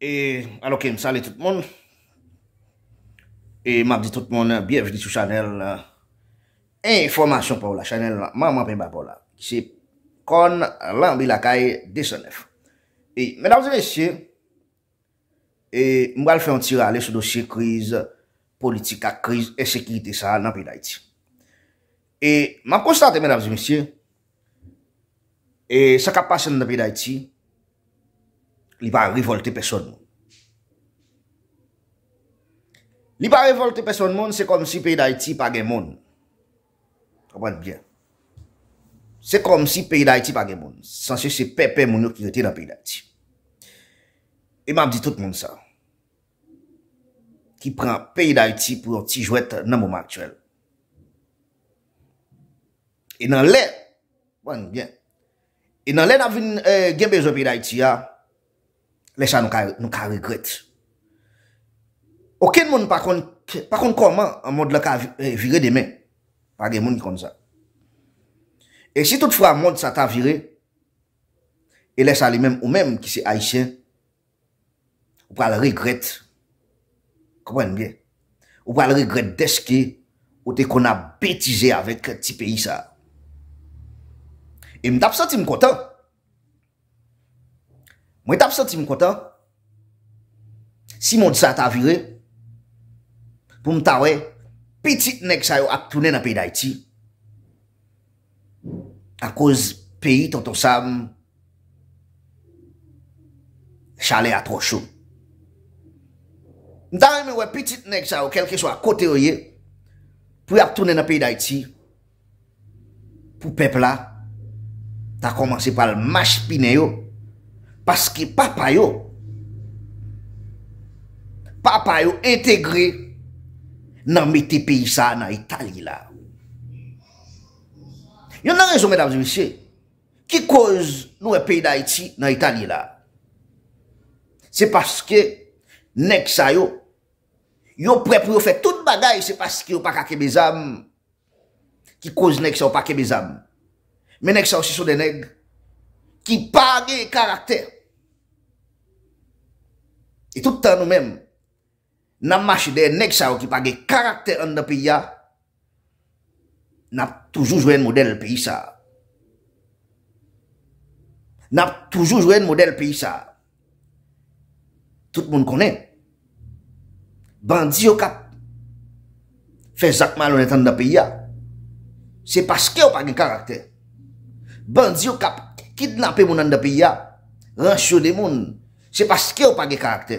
E aloke msale tout moun. E mabdi tout moun, biyev jdi sou chanel. Enformasyon euh, pou la chanel la, maman pen ba pou la. Si kon lanbi lakay desenef. E menavzi mesye, mbal fè an tirale sou dosye kriz, politika kriz, esekirite sa nan pi da iti. E mab konstante menavzi mesye, e sakapasyen nan pi da iti, Li pa revolte peson moun. Li pa revolte peson moun, se kom si peyi da iti pa gen moun. Apan bien. Se kom si peyi da iti pa gen moun. San se se pepe moun nou ki yo te nan peyi da iti. E map di tout moun sa. Ki pren peyi da iti pou ti jwet nan mouman aktuel. E nan le, Apan bien. E nan le nan vin eh, gen bezou peyi da iti ya, Lè sa nou ka regret. Okèn moun pa kon, pa kon kon man, an mod la ka vire euh, demè. Pa gen moun kon sa. E si tout fwa an mod sa ta vire, e lè sa li mèm, ou mèm ki se aishè, ou pral regret, komwen mè, ou pral regret deske, ou te kon a betize avèk ti peyi sa. E m dap sa ti m kontan. Mwen tap sa ti mkota Si moun disa ta vire Pou mta we Petit nek sa yo ak toune na peyi da iti Akoz peyi ton ton sa Chale a tro chou Mta we me we petit nek sa yo Kelke so akote yo ye Pou ak toune na peyi da iti Pou pepla Ta komanse pal mash pi ne yo Paske papa yo Papa yo entegre Nan miti piyisa nan Itali la Yon nan rezon men amzimise Ki koz nou e peyda iti nan Itali la Se paske Nek sa yo Yo prepo yo fe tout bagay Se paske yo pa kakebezam Ki koz nek sa yo pa kakebezam Menek sa yo si sou denek Ki page karakter Et tout anou men, nanmache de nek sa ou ki page karakter an da piya, nap toujou jwen model piya sa. Nap toujou jwen model piya sa. Tout moun konen. Ban diyo kap, fe zakman lounet an da piya, se paske ou page karakter. Ban diyo kap, kidnapé moun an da piya, rachou de moun, Se paske yo page karakter,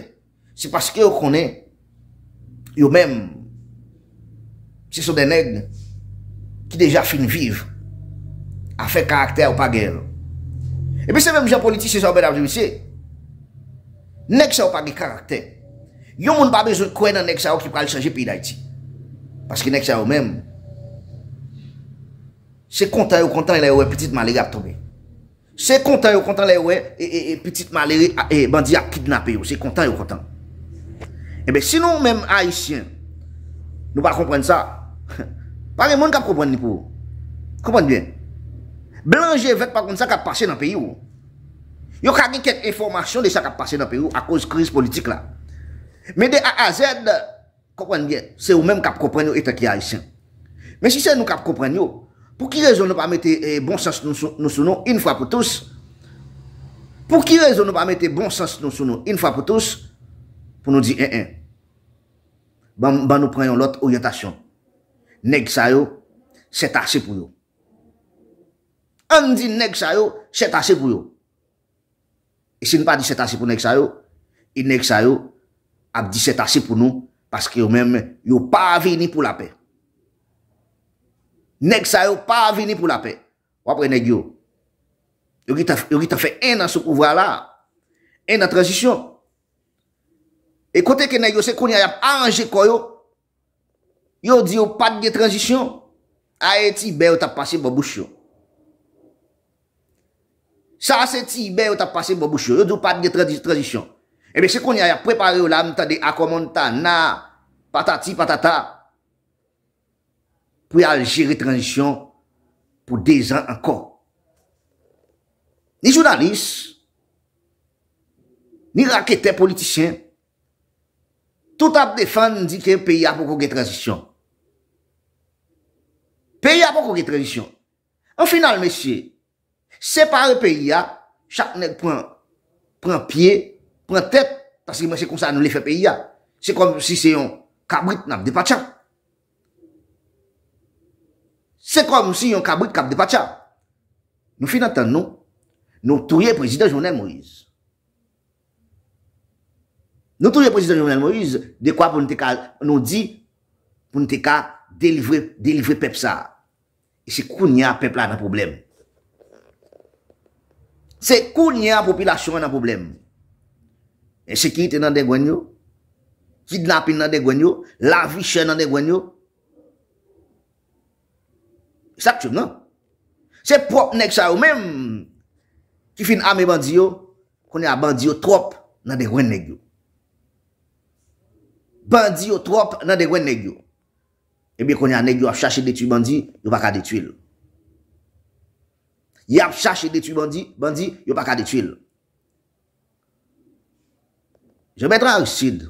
se paske yo kone, yo mem, se sou deneg, ki deja fin viv, a fe karakter yo page el. E besevem jan politisye sa obelab zivise, nek se yo page karakter, yon moun babezou kwenan nek se yo kipal chanje pi da iti. Paske nek se yo mem, se kontan yo kontan, la yo epetit maligat tobe. C'est content, c'est content les ouais, et, et, e, petite malheureux, et bandit a e, kidnappé C'est content, c'est content. Eh ben si nous, même haïtiens, nous pas comprendre ça, pas les monde qui comprendre ni pour. Comprenez bien. Blanger avec par contre ça qui a passé dans le pays. Yo ka gen quelques informations de ça qui a passé dans le pays à cause de la crise politique là. Mais de A à Z, comprenez bien, c'est eux même qui comprenez et qui haïtien. Mais si c'est nous qui comprenons, pou ki rezon nou pa mette eh, bon sas nou sou nou in fwa pou tous, pou ki rezon nou pa mette bon sas nou sou nou in fwa pou tous, pou nou di en eh, en, eh. ba nou preyon lot oryatasyon. Neg sa yo, seta se pou yo. An di neg sa yo, seta se pou yo. E si nou pa di seta se pou neg sa yo, e neg sa yo, ap di seta se pou nou, paske yo menme, yo pa veni pou la pey. Nèk sa yo pa veni pou la pe. Wapre nèk yo. Yo ki ta fe en nan soukouvra la. En nan tranjisyon. E kote ke nèk yo, se konye a yap anje koyo. Yo di yo pat de tranjisyon. Ae ti be yo ta pase bo bouchon. Sa se ti be yo ta pase bo bouchon. Yo di yo pat de tranjisyon. Ebe se konye a yap prepare yo la mta de akwamon ta na patati patata. pou yal jiri tranjisyon pou de zan ankon. Ni jounalist, ni rakete politisyen, tout ap defan dike peyi ap pou kouke tranjisyon. Peyi ap pou kouke tranjisyon. An final, mesye, separe peyi ap, chak nek pren piye, pren tet, taski mwen se konsa nou le fe peyi ap. Se kon si se yon kabrit nan de patyak. Se kom si yon kabrit kab depa tja. Nou fin nan tan nou, nou touye prezident jounel Moïse. Nou touye prezident jounel Moïse, dekwa pou nou di pou nou teka delivre pep sa. E se kounye a pepla nan problem. Se kounye a popilasyon nan problem. E se kit nan degwen yo, kit napin nan degwen yo, la vi chen nan degwen yo. Se prop nek sa ou mem ki fin ame bandi yo konye a bandi yo trop nan de gwen nek yo. Bandi yo trop nan de gwen nek yo. Eby konye a nek yo ap chache detu bandi yo pa ka detu il. Ya ap chache detu bandi yo pa ka detu il. Je metran ristid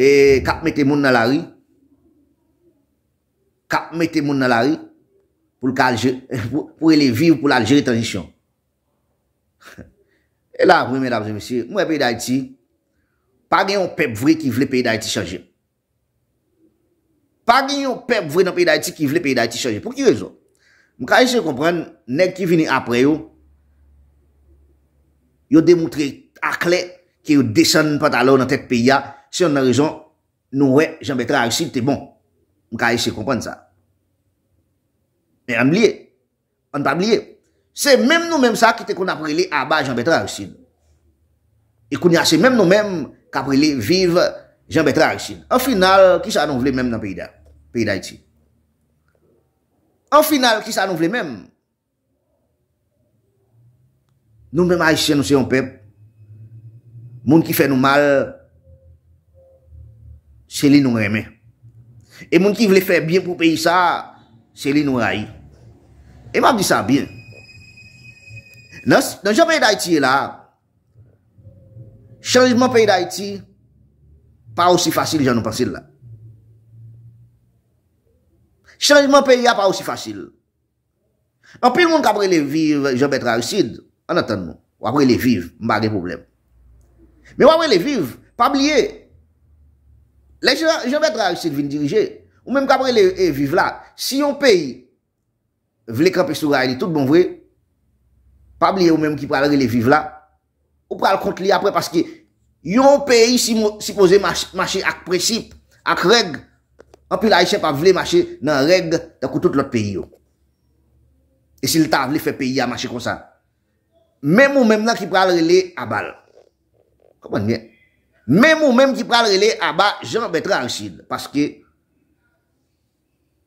e kap mette moun nan la ri e kap mete moun nan la ri pou elè viv pou l'Algeri tranjisyon. E la, mwen mèdap zè mèsyè, mwen pèy d'Haïti, pa gen yon pep vre ki vle pèy d'Haïti chanje. Pa gen yon pep vre nan pèy d'Haïti ki vle pèy d'Haïti chanje. Pou ki rezon? Mwen ka esen yon kompren, nèk ki vini apre yo, yo demoutre akle ki yo desen patalò nan tèk pèy ya. Si yon nan rezon, nou wè, jen betra a yosil, te bon. Mkaye se kompon sa. Men am liye. An pa liye. Se menm nou menm sa ki te kon aprele aba Jean-Bertrand Roussine. E kon yase menm nou menm kaprele vive Jean-Bertrand Roussine. An final ki sa nou vle menm nan peyida. Peyida iti. An final ki sa nou vle menm nou menm Roussine nou se yon pep moun ki fe nou mal se li nou reme. E moun ki vle fè byen pou peyi sa, se li nou rayi. E moun ap di sa byen. Nans, nan jom peyi da iti e la, chanjman peyi da iti, pa osi fasil jan nou pensil la. Chanjman peyi a pa osi fasil. Nan pey moun ki apre le viv, jom betra usid, an atan moun, wapre le viv, mba de problem. Men wapre le viv, pa blye, Lè chè, jè mèt rè, sè d'vin dirije Ou mèm kè apre lè vive la Si yon peyi Vle krepe sou rè, lè tout bon vre Pabli yon mèm ki pral rè lè vive la Ou pral kont li apre Paskè yon peyi Si pose mèche ak precip Ak reg An pi la yè chè pa vle mèche nan reg Dè kou tout lòt peyi yo E si lè ta vle fè peyi a mèche konsa Mèm ou mèm nan ki pral rè lè A bal Kèpon mè Mèm ou mèm ki pral relè, a ah ba, jè mèm betre an chid. Paske,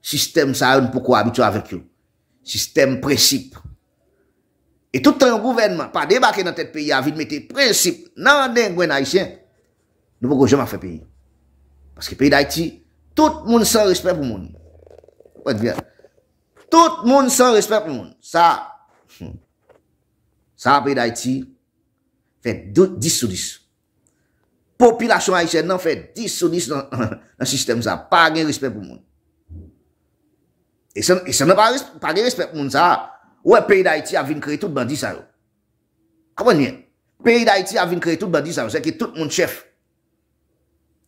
sistem sa yon pou kwa abitou avèk yon. Sistem precipe. Et tout an gouvernement, pa debake nan tèt peyi, a vide mette precipe nan den gwen haïtien, nou pou kwa jèm a fè peyi. Paske peyi d'Haïti, tout moun san respèp pou moun. Tout moun san respèp pou moun. Sa, sa hmm. peyi d'Haïti, fè disou disou. Popilasyon a isè nan fè dis ou dis nan sistem sa. Pa gen respèp pou moun. E se nan pa gen respèp pou moun sa. Ou e peyi da iti avin kre tout bandi sa yo. Koman yè? Peyi da iti avin kre tout bandi sa yo. Se ke tout moun chef.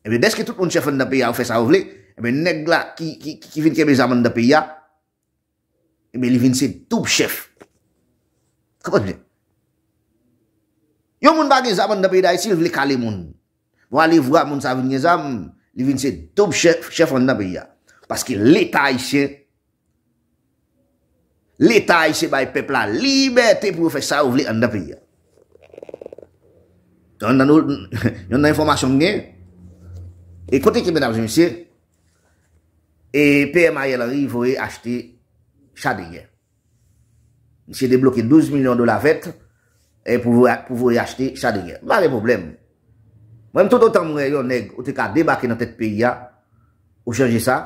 Ebe eh deske tout moun chef an da peyi a ou fè sa ou vle. Ebe negla ki vin ke bezaman an da peyi a. Ebe eh li vin se tout chef. Koman yè? Yo moun bagen zaman an da peyi da iti vle kale moun moun. Wale vwa moun sa venye zan, li venye se tob chef, chef an da pe ya. Paske l'Etat yise, l'Etat yise bay pepla, libeti pou fè sa ou vle an da pe ya. Yon nan ou, yon nan informasyon mwenye, ekote ki men ap jen se, e P.M.A.L.R.I. pou fè achete chade nye. Nise de blokè 12 milyon do la fèt, e pou fè achete chade nye. Mwenye probleme, Mwen mtoto tan mwen yon neg, ou te ka debake nan tet peyi ya, ou chanje sa,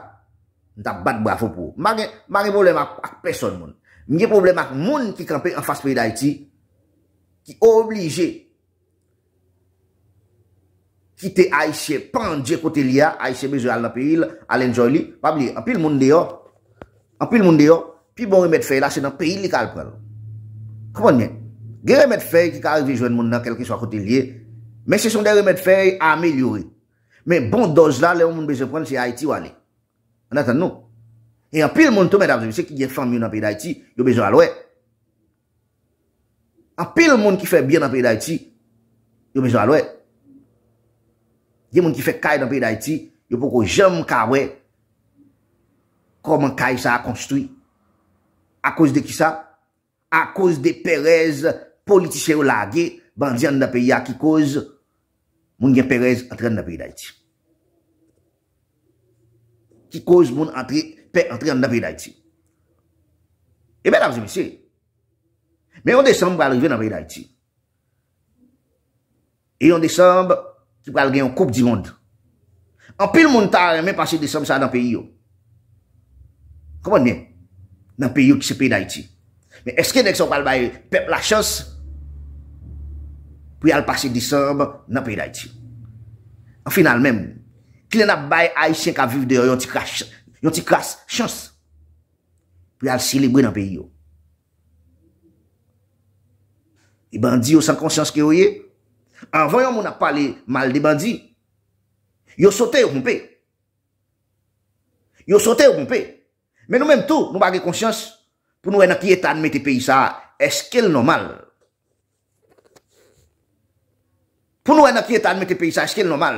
mta bat brafo pou. Mwen gen, mwen gen moun lemak ak peson moun. Mwen gen moun lemak moun ki krepe an fass peyi da iti, ki oblije ki te aise, pren diye kote li ya, aise bezwe al nan peyi, alen jo li, pa bli, an pil moun deyo, an pil moun deyo, pi bon remet fey la, se nan peyi li kalpèl. Kwa mwen gen? Gen remet fey ki ka aise diye jwen moun nan, kel ki so a kote li ya, Men se son de remèd fèy amèliori. Men bon doz la, le yon moun beze pren se Haiti wane. Anata nou? En apil moun tou mèd apzavise ki gen fam yon nan peyi d'Haiti, yo bezo alwè. En apil moun ki fè byen nan peyi d'Haiti, yo bezo alwè. Gen moun ki fè kaj nan peyi d'Haiti, yo poko jem kawè koman kaj sa a konstri. A kouz de ki sa? A kouz de perez politisè ou lage, ban diyan nan peyi a ki kouz, Moun gen pereze antren nan peyi da iti. Ki koz moun pey antren nan peyi da iti. Ebe la mse mese. Men yon desamb wale ven nan peyi da iti. E yon desamb wale gen yon koup di mond. An pil moun tar men pase desamb sa nan peyi yo. Kwa moun men nan peyi yo ki se peyi da iti. Men eske dek sa wale bay pep la chans? Pou yal pase disob nan peyi da iti. An final menm, kile nan bay a yishen ka viv deyo yon ti kras chans. Pou yal sile gwe nan peyi yo. I bandi yo san konsyans ke yo ye, an vanyan moun ap pale mal di bandi, yo sote yo kounpe. Yo sote yo kounpe. Men nou menm tou, nou bagye konsyans, pou nou ena ki etan meti peyi sa, eskel nan mal, Poun wè nan ki etan mette pey sa eskel nan mal.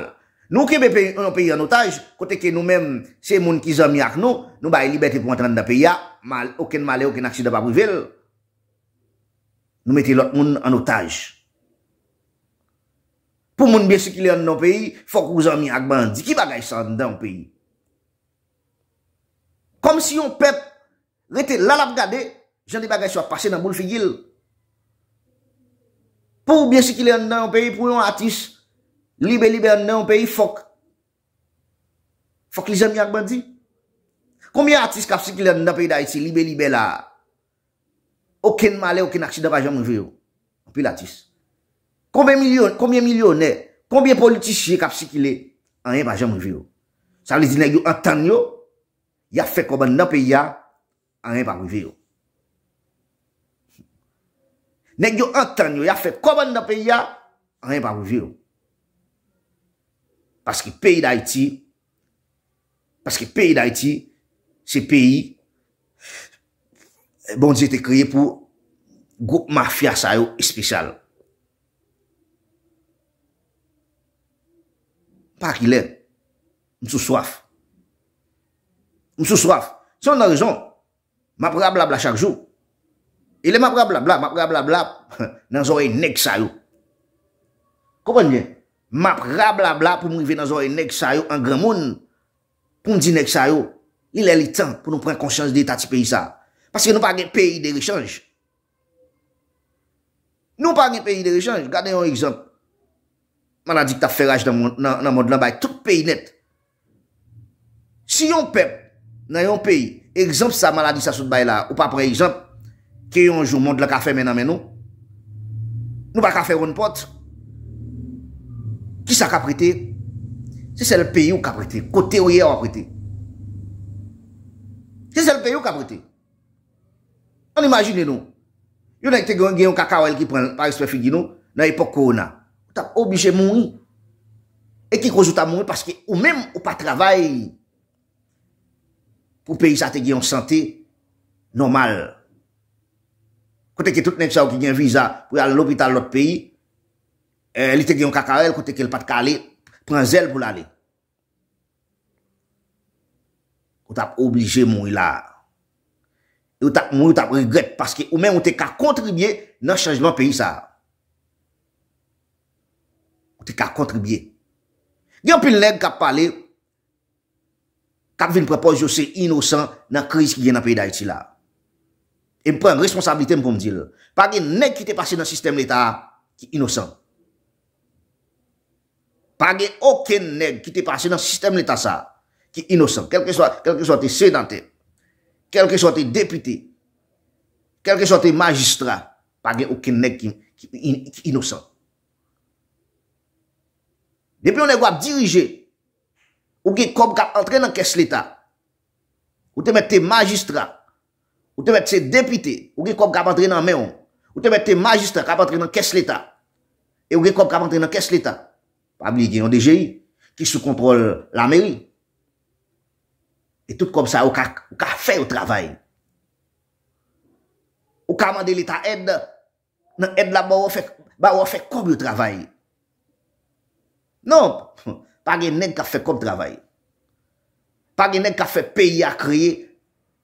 Nou ke be pey an otaj, kote ke nou menm se moun ki zanmi ak nou, nou baye libeti pou an tanan nan pey ya, oken male, oken aksida pa pou vil, nou mette lot moun an otaj. Pou moun biye se kilè an nan pey, fok ou zanmi ak ban, di ki bagay san nan pey. Kom si yon pep rete lalap gade, jan di bagay so apasè nan boul fi gil. Pou biensi ki li an nan yon peyi pou yon atis libe libe an nan yon peyi fok. Fok li zan mi ak bandi. Koumyen atis kap si ki li an nan peyi da iti libe libe la. Oken male oken aksid an pa jan mwen veyo. An pi l'atis. Koumyen milyon, koumyen milyonè. Koumyen politis ye kap si ki li an yan pa jan mwen veyo. Sa li zinè yon an tan yo. Ya fek oban nan peyi ya an yan pa mwen veyo. Nèk yo antan yo, ya fè koban nan peyi ya, rèy pa pou vyo. Paske peyi d'Haiti, paske peyi d'Haiti, se peyi, bon di te kriye pou goup mafya sa yo espesyal. Pa ki lè, msou swaf. Msou swaf. Si yo nan rezon, ma prea blabla chak jou. Ele map ra bla bla, map ra bla bla nan zon e nek sa yo. Koupan je? Map ra bla bla pou mou vive nan zon e nek sa yo an gran moun pou m di nek sa yo. Il e li tan pou nou pren konsyans de ta ti peyi sa. Pase nou pa gen peyi de rechange. Nou pa gen peyi de rechange. Gade yon ekzamp. Man a di ki ta feraj nan mod lan bay. Tout peyi net. Si yon pep nan yon peyi, ekzamp sa maladi sa sot bay la ou pa prey ekzamp, que un jour monde la café maintenant maintenant nous nous pas faire une porte qui ça qu'a c'est le pays côté où il a prêté c'est le pays ou qu'a prêté on imagine nous Yon ek te gen yon qui prend par exemple figi nou, nan corona Ou mourir. obligé qui mourir e ki ou parce ou même ou pa travail pour peyi sa te gen normal. Kote ke tout nek sa ou ki gen viza pou al l'opital l'ot peyi, eh, li te gen kaka el, kote ke l pat ka ale, pren zel pou l ale. Ou tap oblige moun ila. E ou tap moun ou tap regrete, paske ou men ou te ka kontribye nan chanjman peyi sa. Ou te ka kontribye. Gen pou l nek kap pale, kap ven prepoj yo se inosan nan kriz ki gen nan peyi da iti la. E mpren responsabilite mpon mdile. Page nek ki te pase nan sistem l'Etat, ki inosan. Page oken nek ki te pase nan sistem l'Etat sa, ki inosan. Kelke sou a te sedante, kelke sou a te depite, kelke sou a te magistra, page oken nek ki inosan. Depi on e gwa dirije, ou ki kob ka antren nan kes l'Etat, ou te mette magistra, Ou te met se depite, ou ge kop kabandre nan meyon. Ou te met se majista kabandre nan kes leta. E ou ge kop kabandre nan kes leta. Pabliye gen yon DJI, ki sou kontrol la meri. E tout kom sa, ou ka fè ou travay. Ou kamande leta ed, nan ed labo wafè, ba wafè kom yo travay. Non, pa gen nen ka fè kom travay. Pa gen nen ka fè peyi a kreye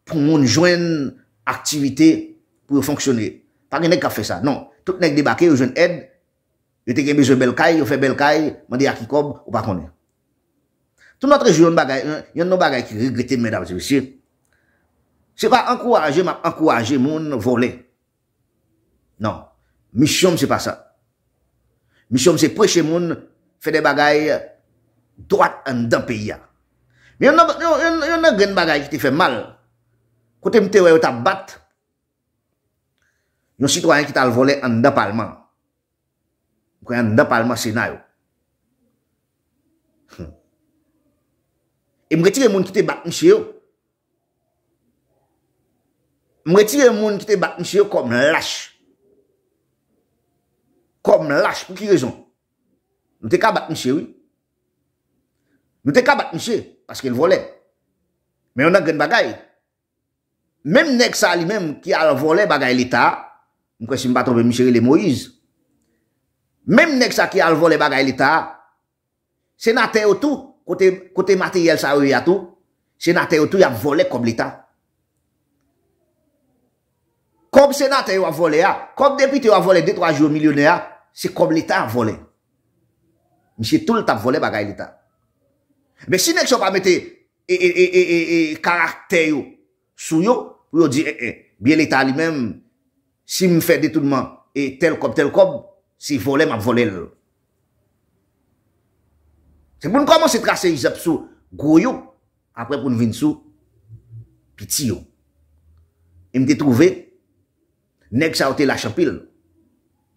pou moun jwen... activité pour fonctionner. Pas de qui fait ça, non. Tout nèg débarqué, au ont aide, ils ont besoin de il fait belle caille, ils dit à qui ou pas connaître. Tout notre région, il y a des hein, monde qui mesdames et messieurs. C'est pas encourager, mais encourager mon voler. Non. Mission, c'est pas ça. Mission, c'est prêcher mon, faire des bagay droite dans pays. Mais il y a, y a, qui te fait mal. Kote mtewe yo ta bat, yon sitwanyen ki tal vole an dapalman. Kwen an dapalman senay yo. Hmm. E mwetire moun ki te bat nishye yo. Mwetire moun ki te bat nishye yo kom lache. Kom lache. Po ki rezon? Nou te ka bat nishye yo. Nou te ka bat nishye yo. Paske yon vole. Men yon nan gen bagay yo. Mem nek sa li mem ki al vole bagay lita, mwen kwen si mbaton ve mwishiri le Moïse, mem nek sa ki al vole bagay lita, senate yo tou, kote materyal sa ou ya tou, senate yo tou ya vole kob lita. Kob senate yo a vole ya, kob depite yo a vole 2-3 jyo milyone ya, se kob lita a vole. Mwen se tout a vole bagay lita. Be si nek se pa mete e, e, e, karakter yo sou yo, Pou yo di, e, eh, e, eh, biye l'eta li menm, si m fè detounman, e tel kob, tel kob, si vole m ap vole l. Se pou nou koman se trase yi zapsou, goyo, apre pou nou vin sou, pi tsyo. E m te trouve, nek sa ote la chapil,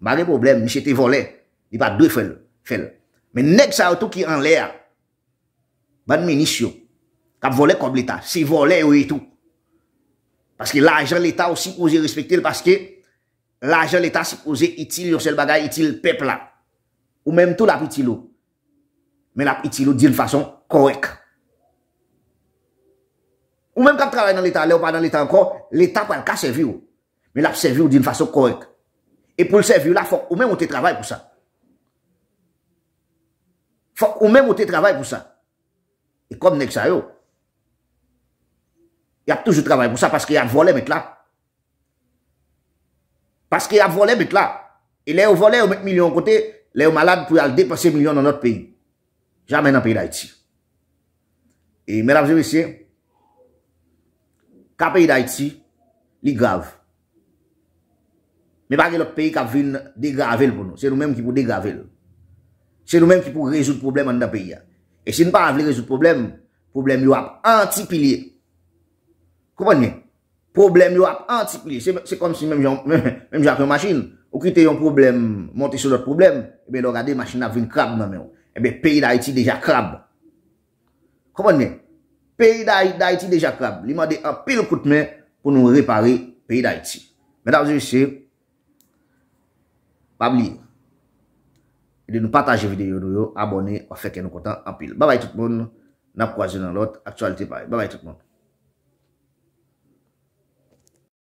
ba ge problem, mi chete vole, di pa dwe fel, fel. Men nek sa ote ki an lea, ban men isyo, kap vole kob l'eta, si vole ou etou. Paske la ajen l'Etat osi pou se respektil, paske la ajen l'Etat se pou se itil yon sel bagay, itil pepla. Ou menm tou la ap itilou. Men ap itilou din fason korek. Ou menm kap trabay nan l'Etat le ou pa nan l'Etat ankon, l'Etat pal ka sevyou. Men ap sevyou din fason korek. E pou l'sevyou la, fok ou menm ou te trabay pou sa. Fok ou menm ou te trabay pou sa. E kom nek sa yo. Y ap toujou travay pou sa paske y ap vole met la. Paske y ap vole met la. E le ou vole ou met milyon kote, le ou malade pou y al depase milyon nan lot peyi. Jamen nan peyi da iti. E merav je ve se, ka peyi da iti, li grav. Me bagi lot peyi kap vin degravel pou nou. Se nou menm ki pou degravel. Se nou menm ki pou rezout problem an nan peyi ya. E se nou pa avle rezout problem, problem yo ap antipilye. Komon men, problem yo ap antikli. Se kom si menm jan, menm jan ki yon masin. Ou ki te yon problem, monti sou lout problem. Ebe yon gade, masin ap vin krab nan men ou. Ebe, peyi da iti deja krab. Komon men, peyi da iti deja krab. Li man de apil kout men pou nou repare peyi da iti. Men ap zil se, pabli. E de nou pataje videyo yo, abone, ou feke nou kontan, apil. Babay tout moun, nan kwa zil nan lot, aktualite pare. Babay tout moun.